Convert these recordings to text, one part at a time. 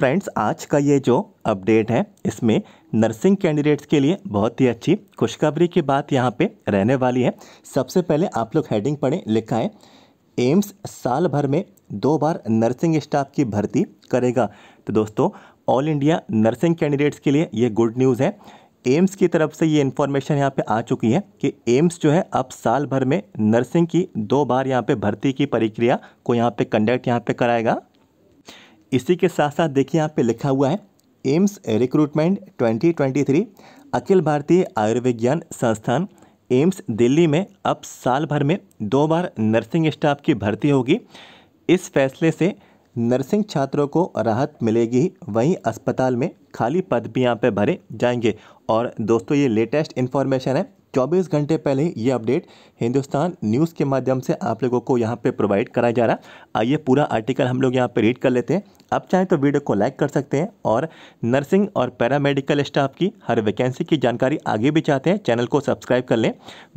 friends आज का ये जो अपडेट है इसमें नर्सिंग कैंडिडेट्स के लिए बहुत ही अच्छी खुशखबरी की बात यहाँ पे रहने वाली है सबसे पहले आप लोग हेडिंग पढ़ें लिखा है एम्स साल भर में दो बार नर्सिंग स्टाफ की भर्ती करेगा तो दोस्तों ऑल इंडिया नर्सिंग कैंडिडेट्स के लिए ये गुड न्यूज़ है एम्स की तरफ से ये इन्फॉर्मेशन यहाँ पे आ चुकी है कि एम्स जो है अब साल भर में नर्सिंग की दो बार यहाँ पे भर्ती की प्रक्रिया को यहाँ पे कंडक्ट यहाँ पे कराएगा इसी के साथ साथ देखिए यहाँ पे लिखा हुआ है एम्स रिक्रूटमेंट 2023 अखिल भारतीय आयुर्विज्ञान संस्थान एम्स दिल्ली में अब साल भर में दो बार नर्सिंग स्टाफ की भर्ती होगी इस फैसले से नर्सिंग छात्रों को राहत मिलेगी वहीं अस्पताल में खाली पद भी यहाँ पे भरे जाएंगे और दोस्तों ये लेटेस्ट इन्फॉर्मेशन है 24 घंटे पहले ही ये अपडेट हिंदुस्तान न्यूज़ के माध्यम से आप लोगों को यहाँ पे प्रोवाइड कराया जा रहा है आइए पूरा आर्टिकल हम लोग यहाँ पे रीड कर लेते हैं आप चाहें तो वीडियो को लाइक कर सकते हैं और नर्सिंग और पैरामेडिकल स्टाफ की हर वैकेंसी की जानकारी आगे भी चाहते हैं चैनल को सब्सक्राइब कर लें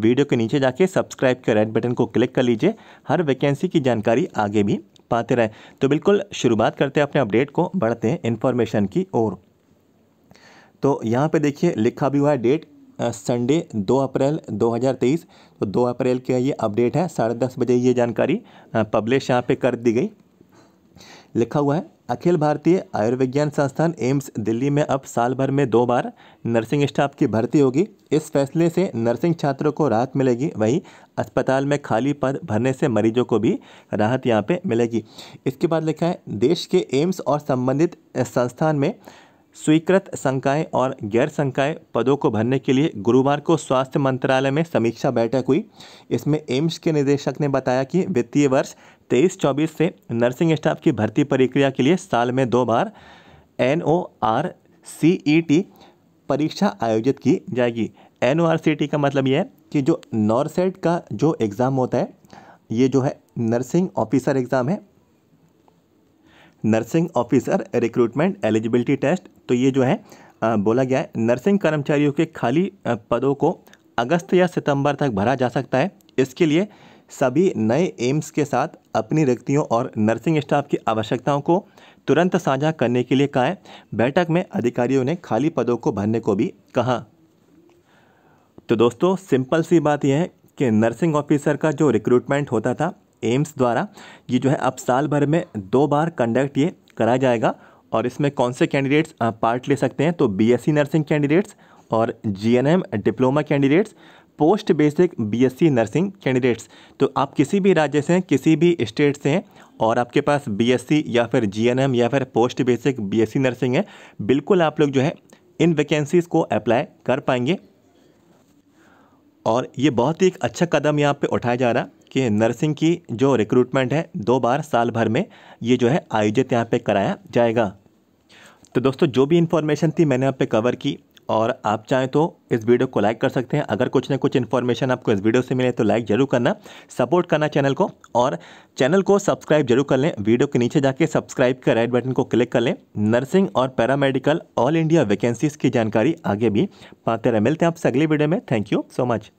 वीडियो के नीचे जाके सब्सक्राइब के रेड बटन को क्लिक कर लीजिए हर वैकेंसी की जानकारी आगे भी पाते रहे तो बिल्कुल शुरुआत करते हैं अपने अपडेट को बढ़ते हैं इन्फॉर्मेशन की ओर तो यहाँ पे देखिए लिखा भी हुआ है डेट संडे दो अप्रैल 2023 तो दो अप्रैल का ये अपडेट है साढ़े दस बजे ये जानकारी पब्लिश यहाँ पे कर दी गई लिखा हुआ है अखिल भारतीय आयुर्विज्ञान संस्थान एम्स दिल्ली में अब साल भर में दो बार नर्सिंग स्टाफ की भर्ती होगी इस फैसले से नर्सिंग छात्रों को राहत मिलेगी वहीं अस्पताल में खाली पद भरने से मरीजों को भी राहत यहाँ पे मिलेगी इसके बाद लिखा है देश के एम्स और संबंधित संस्थान में स्वीकृत संकाय और गैर संकाय पदों को भरने के लिए गुरुवार को स्वास्थ्य मंत्रालय में समीक्षा बैठक हुई इसमें एम्स के निदेशक ने बताया कि वित्तीय वर्ष तेईस चौबीस से नर्सिंग स्टाफ की भर्ती प्रक्रिया के लिए साल में दो बार N O R C E T परीक्षा आयोजित की जाएगी N O R C T का मतलब यह है कि जो नॉर्सेट का जो एग्ज़ाम होता है ये जो है नर्सिंग ऑफिसर एग्ज़ाम है nursing officer recruitment eligibility test तो ये जो है बोला गया है नर्सिंग कर्मचारियों के खाली पदों को अगस्त या सितंबर तक भरा जा सकता है इसके लिए सभी नए एम्स के साथ अपनी रिक्तियों और नर्सिंग स्टाफ की आवश्यकताओं को तुरंत साझा करने के लिए कहा है बैठक में अधिकारियों ने खाली पदों को भरने को भी कहा तो दोस्तों सिंपल सी बात यह है कि नर्सिंग ऑफिसर का जो रिक्रूटमेंट होता था एम्स द्वारा ये जो है अब साल भर में दो बार कंडक्ट ये कराया जाएगा और इसमें कौन से कैंडिडेट्स पार्ट ले सकते हैं तो बीएससी नर्सिंग कैंडिडेट्स और GNM diploma candidates post basic BSc nursing candidates तो आप किसी भी राज्य से हैं किसी भी स्टेट से हैं और आपके पास बीएससी या फिर जीएनएम या फिर पोस्ट बेसिक बीएससी नर्सिंग है बिल्कुल आप लोग जो है इन वैकेंसीज़ को अप्लाई कर पाएंगे और ये बहुत ही एक अच्छा कदम यहाँ पे उठाया जा रहा है कि नर्सिंग की जो रिक्रूटमेंट है दो बार साल भर में ये जो है आयोजित यहाँ पे कराया जाएगा तो दोस्तों जो भी इन्फॉर्मेशन थी मैंने यहाँ पे कवर की और आप चाहें तो इस वीडियो को लाइक कर सकते हैं अगर कुछ ना कुछ इन्फॉर्मेशन आपको इस वीडियो से मिले तो लाइक जरूर करना सपोर्ट करना चैनल को और चैनल को सब्सक्राइब जरूर कर लें वीडियो के नीचे जाके सब्सक्राइब का रेड बटन को क्लिक कर लें नर्सिंग और पैरामेडिकल ऑल इंडिया वैकेंसीज़ की जानकारी आगे भी पाते रहे मिलते हैं आपसे अगली वीडियो में थैंक यू सो मच